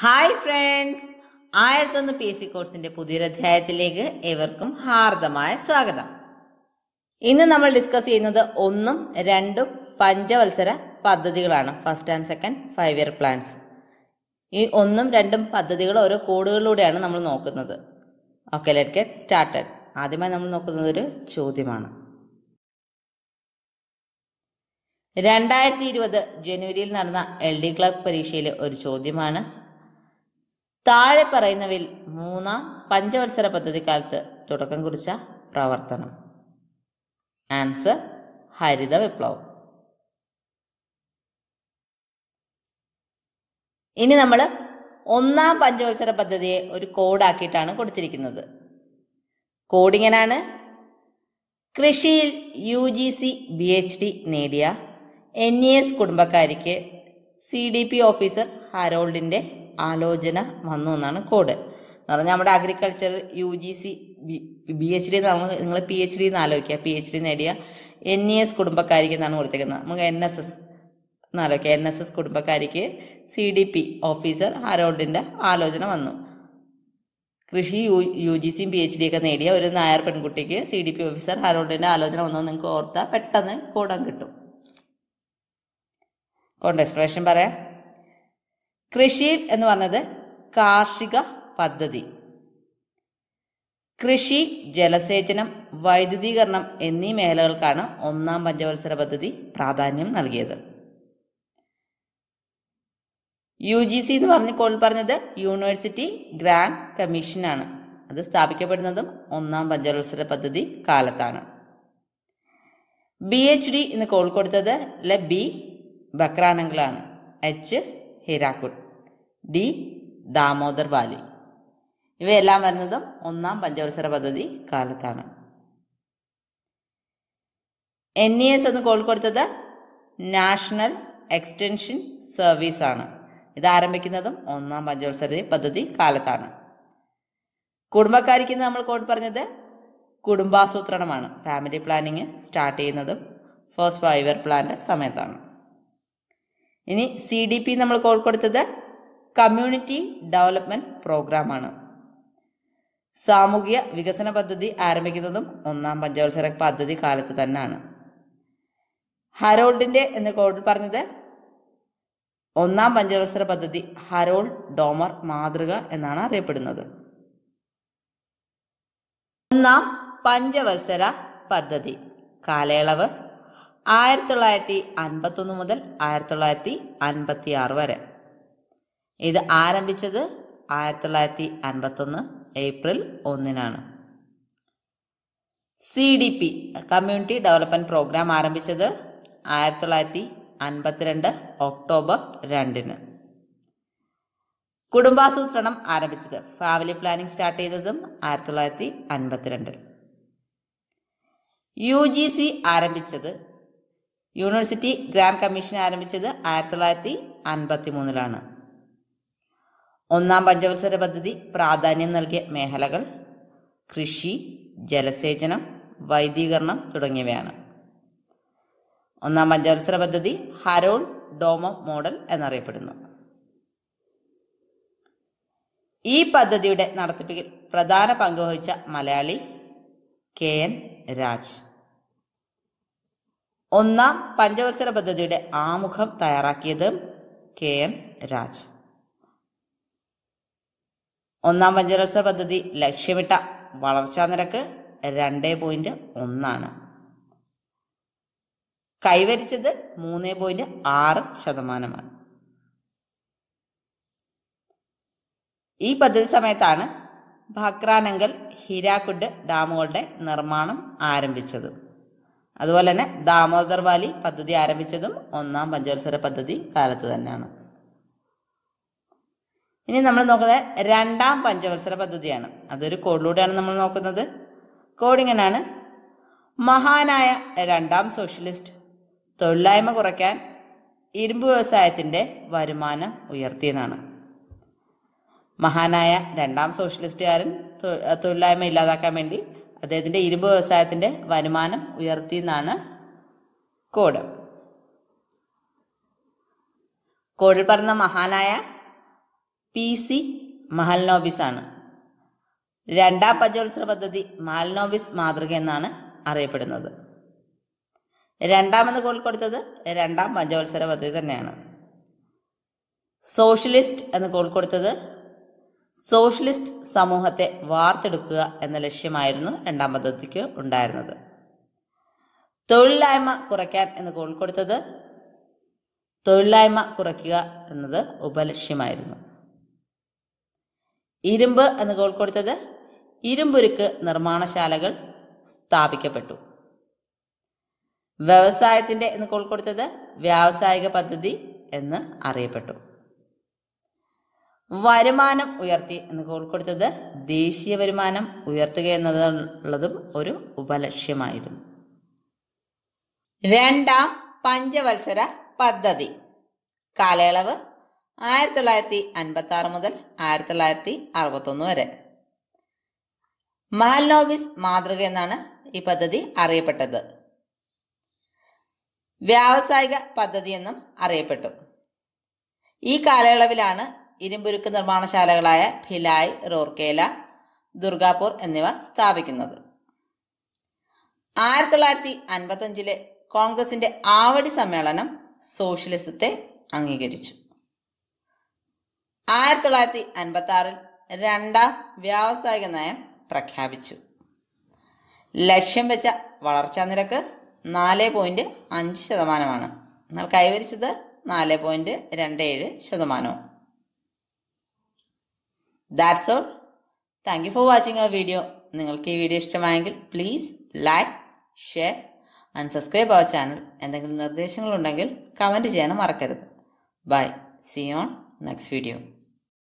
hi friends ആയിരത്തൊന്ന് P S C കോഴ്സിന്റെ പുതിയൊരധ്യായത്തിലേക്ക് ഏവർക്കും ഹാർദമായ സ്വാഗതം ഇന്ന് നമ്മൾ ഡിസ്കസ് ചെയ്യുന്നത് ഒന്നും രണ്ടും പഞ്ചവത്സര പദ്ധതികളാണ് first and second five year plans ഈ ഒന്നും രണ്ടും പദ്ധതികൾ ഓരോ കോഡുകളിലൂടെയാണ് നമ്മൾ നോക്കുന്നത് ഓക്കെ ലെറ്റ് ഗെറ്റ് സ്റ്റാർട്ടഡ് ആദ്യമായി നമ്മൾ നോക്കുന്നത് ഒരു ചോദ്യമാണ് രണ്ടായിരത്തി ഇരുപത് ജനുവരിയിൽ നടന്ന എൽ ഡി ക്ലർക്ക് പരീക്ഷയിലെ ഒരു ചോദ്യമാണ് താഴെ പറയുന്നവയിൽ മൂന്നാം പഞ്ചവത്സര പദ്ധതി കാലത്ത് തുടക്കം കുറിച്ച പ്രവർത്തനം ആൻസർ ഹരിത വിപ്ലവം ഇനി നമ്മൾ ഒന്നാം പഞ്ചവത്സര പദ്ധതിയെ ഒരു കോഡാക്കിയിട്ടാണ് കൊടുത്തിരിക്കുന്നത് കോഡിങ്ങനാണ് കൃഷിയിൽ U G C B H D നേടിയ എൻ ഇ എസ് കുടുംബക്കാരിക്ക് സി ഡി പി ഓഫീസർ ഹരോൾഡിൻ്റെ ആലോചന വന്നു എന്നാണ് കോഡ് എന്ന് പറഞ്ഞാൽ നമ്മുടെ agriculture U G C B H D നമ്മൾ നിങ്ങൾ പി എച്ച് ഡി എന്ന് ആലോചിക്കുക പി എച്ച് ഡി നേടിയ എൻ ഇ എസ് കുടുംബക്കാരിക്ക് എന്നാണ് കൊടുത്തേക്കുന്നത് നമുക്ക് എൻ എസ് എസ് എന്നാലോചിക്കുക എൻ എസ് എസ് കുടുംബക്കാരിക്ക് സി ഡി പി ഓഫീസർ ഹാരോൾഡിൻ്റെ ആലോചന വന്നു കൃഷി യു യു ജി സിയും പി എച്ച് ഡി ഒക്കെ നേടിയ ഒരു നായർ പെൺകുട്ടിക്ക് സി ഡി പി ഓഫീസർ ഹാരോൾഡിൻ്റെ ആലോചന വന്നു നിങ്ങൾക്ക് ഓർത്താൽ പെട്ടെന്ന് കൂടാൻ കിട്ടും കോൺടെസ്പ്രേഷൻ പറയാം കൃഷി എന്ന് പറഞ്ഞത് കാർഷിക പദ്ധതി കൃഷി ജലസേചനം വൈദ്യുതീകരണം എന്നീ മേഖലകൾക്കാണ് ഒന്നാം പഞ്ചവത്സര പദ്ധതി പ്രാധാന്യം നൽകിയത് യു ജി സി എന്ന് പറഞ്ഞ കോൾ പറഞ്ഞത് യൂണിവേഴ്സിറ്റി ഗ്രാൻഡ് കമ്മീഷനാണ് അത് സ്ഥാപിക്കപ്പെടുന്നതും ഒന്നാം പഞ്ചവത്സര പദ്ധതി കാലത്താണ് ബി എച്ച് ഡി എന്ന് കോൾ കൊടുത്തത് ല ബി ബക്രാനങ്കിളാണ് H Hirakud D Damodar valley ഇവയെല്ലാം വരുന്നതും ഒന്നാം പഞ്ചവത്സര പദ്ധതി കാലത്താണ് എൻ ഇ എസ് എന്ന് കോൾ കൊടുത്തത് നാഷണൽ എക്സ്റ്റൻഷൻ സർവീസ് ആണ് ഇത് ആരംഭിക്കുന്നതും ഒന്നാം പഞ്ചവത്സര പദ്ധതി കാലത്താണ് കുടുംബക്കാരിക്ക് നമ്മൾ കോഡ് പറഞ്ഞത് കുടുംബാസൂത്രണമാണ് ഫാമിലി പ്ലാനിങ് സ്റ്റാർട്ട് ചെയ്യുന്നതും ഫസ്റ്റ് ഫൈവർ പ്ലാന്റെ സമയത്താണ് ഇനി സി ഡി പി നമ്മൾ കോൾ കൊടുത്തത് കമ്മ്യൂണിറ്റി ഡെവലപ്മെൻറ്റ് പ്രോഗ്രാമാണ് സാമൂഹിക വികസന പദ്ധതി ആരംഭിക്കുന്നതും ഒന്നാം പഞ്ചവത്സര പദ്ധതി കാലത്ത് തന്നെയാണ് ഹരോൾഡിൻ്റെ എന്ന് കോഡ് പറഞ്ഞത് ഒന്നാം പഞ്ചവത്സര പദ്ധതി ഹരോൾഡ് ഡോമർ മാതൃക എന്നാണ് അറിയപ്പെടുന്നത് ഒന്നാം പഞ്ചവത്സര പദ്ധതി കാലയളവ് ആയിരത്തി തൊള്ളായിരത്തി അൻപത്തൊന്ന് മുതൽ ആയിരത്തി തൊള്ളായിരത്തി അൻപത്തി ആറ് വരെ ഇത് ആരംഭിച്ചത് ആയിരത്തി തൊള്ളായിരത്തി അൻപത്തൊന്ന് ഏപ്രിൽ ഒന്നിനാണ് C D P community development programme ആരംഭിച്ചത് ആയിരത്തി തൊള്ളായിരത്തി അൻപത്തിരണ്ട് ഒക്ടോബർ രണ്ടിന് കുടുംബാസൂത്രണം ആരംഭിച്ചത് ഫാമിലി പ്ലാനിംഗ് സ്റ്റാർട്ട് ചെയ്തതും ആയിരത്തി തൊള്ളായിരത്തി അൻപത്തിരണ്ടിൽ യു ജി സി ആരംഭിച്ചത് യൂണിവേഴ്സിറ്റി ഗ്രാൻഡ് കമ്മീഷൻ ആരംഭിച്ചത് ആയിരത്തി തൊള്ളായിരത്തി അൻപത്തി മൂന്നിലാണ് ഒന്നാം പഞ്ചവത്സര പദ്ധതി പ്രാധാന്യം നൽകിയ മേഖലകൾ കൃഷി ജലസേചനം വൈദ്യീകരണം തുടങ്ങിയവയാണ് ഒന്നാം പഞ്ചവത്സര പദ്ധതി ഹരോൾ ഡോമോ മോഡൽ എന്നറിയപ്പെടുന്നു ഈ പദ്ധതിയുടെ നടത്തിപ്പിൽ പ്രധാന പങ്ക് വഹിച്ച മലയാളി കെ എൻ രാജ് ഒന്നാം പഞ്ചവത്സര പദ്ധതിയുടെ ആമുഖം തയ്യാറാക്കിയത് കെ എൻ രാജ് ഒന്നാം പഞ്ചവത്സര പദ്ധതി ലക്ഷ്യമിട്ട വളർച്ചാ നിരക്ക് രണ്ട് പോയിന്റ് ഒന്നാണ് കൈവരിച്ചത് മൂന്ന് പോയിന്റ് ആറ് ശതമാനമാണ് ഈ പദ്ധതി സമയത്താണ് ഭക്രാനങ്കൽ ഹിരാകുഡ് ഡാമുകളുടെ നിർമ്മാണം ആരംഭിച്ചത് അതുപോലെ തന്നെ ദാമോദർ വാലി പദ്ധതി ആരംഭിച്ചതും ഒന്നാം പഞ്ചവത്സര പദ്ധതി കാലത്ത് തന്നെയാണ് ഇനി നമ്മൾ നോക്കുന്നത് രണ്ടാം പഞ്ചവത്സര പദ്ധതിയാണ് അതൊരു കോഡിലൂടെയാണ് നമ്മൾ നോക്കുന്നത് കോഡിങ്ങനാണ് മഹാനായ രണ്ടാം സോഷ്യലിസ്റ്റ് തൊഴിലായ്മ കുറയ്ക്കാൻ ഇരുമ്പ് വ്യവസായത്തിൻ്റെ വരുമാനം ഉയർത്തിയെന്നാണ് മഹാനായ രണ്ടാം സോഷ്യലിസ്റ്റുകാരൻ തൊഴിലായ്മ ഇല്ലാതാക്കാൻ വേണ്ടി അദ്ദേഹത്തിൻ്റെ ഇരുമ്പ് വ്യവസായത്തിൻ്റെ വരുമാനം ഉയർത്തി എന്നാണ് കോഡ് കോടിൽ പറഞ്ഞ മഹാനായ പി സി മഹൽനോബിസ് ആണ് രണ്ടാം പഞ്ചവത്സര പദ്ധതി മാൽനോബിസ് മാതൃക എന്നാണ് അറിയപ്പെടുന്നത് രണ്ടാമത് ഗോൾ കൊടുത്തത് രണ്ടാം പഞ്ചവത്സര പദ്ധതി തന്നെയാണ് സോഷ്യലിസ്റ്റ് എന്ന് കോൾ കൊടുത്തത് സോഷ്യലിസ്റ്റ് സമൂഹത്തെ വാർത്തെടുക്കുക എന്ന ലക്ഷ്യമായിരുന്നു രണ്ടാം പദ്ധതിക്ക് ഉണ്ടായിരുന്നത് തൊഴിലില്ലായ്മ കുറയ്ക്കാൻ എന്ന് കോൾ കൊടുത്തത് തൊഴിലില്ലായ്മ കുറയ്ക്കുക എന്നത് ഉപലക്ഷ്യമായിരുന്നു ഇരുമ്പ് എന്ന് കോൾ കൊടുത്തത് ഇരുമ്പുരുക്ക് നിർമ്മാണശാലകൾ സ്ഥാപിക്കപ്പെട്ടു വ്യവസായത്തിന്റെ എന്ന് കോൾ കൊടുത്തത് വ്യാവസായിക പദ്ധതി എന്ന് അറിയപ്പെട്ടു വരുമാനം ഉയർത്തി എന്ന് കൊടുത്തത് ദേശീയ വരുമാനം ഉയർത്തുക എന്നതുള്ളതും ഒരു ഉപലക്ഷ്യമായിരുന്നു രണ്ടാം പഞ്ചവത്സര പദ്ധതി കാലയളവ് ആയിരത്തി തൊള്ളായിരത്തി അൻപത്തി ആറ് മുതൽ ആയിരത്തി തൊള്ളായിരത്തി ഒന്ന് വരെ മാൽനോബിസ് മാതൃക എന്നാണ് ഈ പദ്ധതി അറിയപ്പെട്ടത് വ്യാവസായിക പദ്ധതി എന്നും അറിയപ്പെട്ടു ഈ കാലയളവിലാണ് ഇരുമ്പുരുക്ക് നിർമ്മാണശാലകളായ ഭിലായ് റോർക്കേല ദുർഗാപൂർ എന്നിവ സ്ഥാപിക്കുന്നത് ആയിരത്തി തൊള്ളായിരത്തി അൻപത്തഞ്ചിലെ കോൺഗ്രസിന്റെ ആവടി സമ്മേളനം സോഷ്യലിസത്തെ അംഗീകരിച്ചു ആയിരത്തി തൊള്ളായിരത്തി അൻപത്തി ആറിൽ രണ്ടാം വ്യാവസായിക നയം പ്രഖ്യാപിച്ചു ലക്ഷ്യം വെച്ച വളർച്ചാ നിരക്ക് നാല് പോയിന്റ് അഞ്ച് ശതമാനമാണ് എന്നാൽ കൈവരിച്ചത് നാല് പോയിന്റ് രണ്ട് ഏഴ് ശതമാനവും that's all thank you for watching our video നിങ്ങൾക്ക് ഈ വീഡിയോ ഇഷ്ടമായെങ്കിൽ please like share and subscribe our channel എന്തെങ്കിലും നിർദ്ദേശങ്ങളുണ്ടെങ്കിൽ കമൻറ്റ് ചെയ്യാനും മറക്കരുത് bye see on next video